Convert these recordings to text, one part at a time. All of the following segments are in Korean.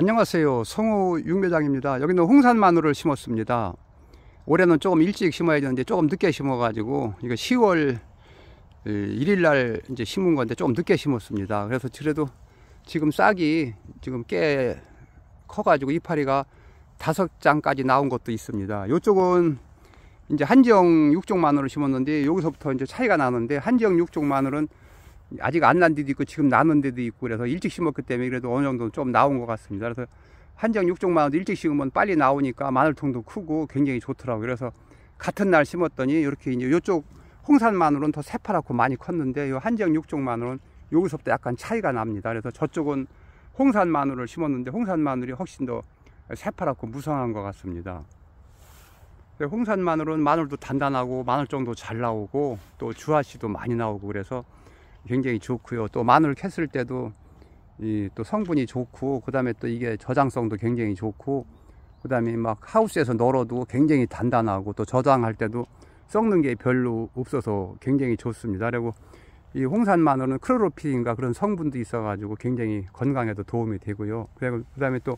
안녕하세요 성우 육묘장입니다 여기는 홍산 마늘을 심었습니다 올해는 조금 일찍 심어야 되는데 조금 늦게 심어 가지고 이거 10월 1일 날 이제 심은 건데 조금 늦게 심었습니다 그래서 그래도 지금 싹이 지금 꽤 커 가지고 이파리가 다섯 장까지 나온 것도 있습니다 이쪽은 이제 한지형 육종 마늘을 심었는데 여기서부터 이제 차이가 나는데 한지형 육종 마늘은 아직 안 난 데도 있고 지금 나는 데도 있고 그래서 일찍 심었기 때문에 그래도 어느 정도 좀 나온 것 같습니다. 그래서 한정 6종마늘도 일찍 심으면 빨리 나오니까 마늘통도 크고 굉장히 좋더라고요. 그래서 같은 날 심었더니 이렇게 이제 요쪽 홍산마늘은 더 새파랗고 많이 컸는데 요 한정 6종마늘은 여기서부터 약간 차이가 납니다. 그래서 저쪽은 홍산마늘을 심었는데 홍산마늘이 훨씬 더 새파랗고 무성한 것 같습니다. 네, 홍산마늘은 마늘도 단단하고 마늘 정도 잘 나오고 또 주화씨도 많이 나오고 그래서 굉장히 좋고요. 또 마늘 캤을 때도 이 또 성분이 좋고 그다음에 또 이게 저장성도 굉장히 좋고 그다음에 막 하우스에서 널어도 굉장히 단단하고 또 저장할 때도 썩는 게 별로 없어서 굉장히 좋습니다. 그리고 이 홍산 마늘은 크로로필인가 그런 성분도 있어가지고 굉장히 건강에도 도움이 되고요. 그리고 그다음에 또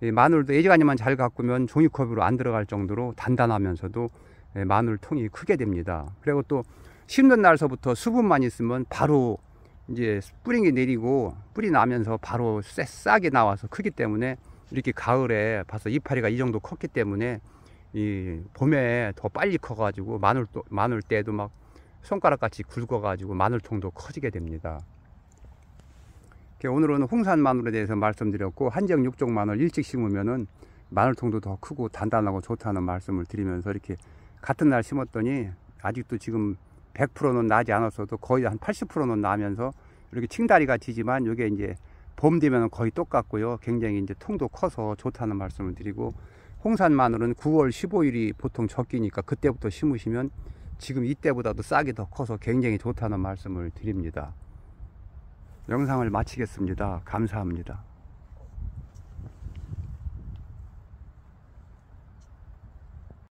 마늘도 예지간이만 잘 가꾸면 종이컵으로 안 들어갈 정도로 단단하면서도 예, 마늘 통이 크게 됩니다. 그리고 또 심는 날서부터 수분만 있으면 바로 이제 뿌링이 내리고 뿌리 나면서 바로 새싹이 나와서 크기 때문에 이렇게 가을에 봐서 이파리가 이 정도 컸기 때문에 이 봄에 더 빨리 커가지고 마늘 도 마늘 때도 막 손가락 같이 굵어가지고 마늘통도 커지게 됩니다. 오늘은 홍산 마늘에 대해서 말씀드렸고 한정 육종 마늘 일찍 심으면은 마늘통도 더 크고 단단하고 좋다는 말씀을 드리면서 이렇게 같은 날 심었더니 아직도 지금 100%는 나지 않았어도 거의 한 80%는 나면서 이렇게 칭다리가 지지만 이게 이제 봄 되면 거의 똑같고요. 굉장히 이제 통도 커서 좋다는 말씀을 드리고 홍산마늘은 9월 15일이 보통 적기니까 그때부터 심으시면 지금 이때보다도 싹이 더 커서 굉장히 좋다는 말씀을 드립니다. 영상을 마치겠습니다. 감사합니다.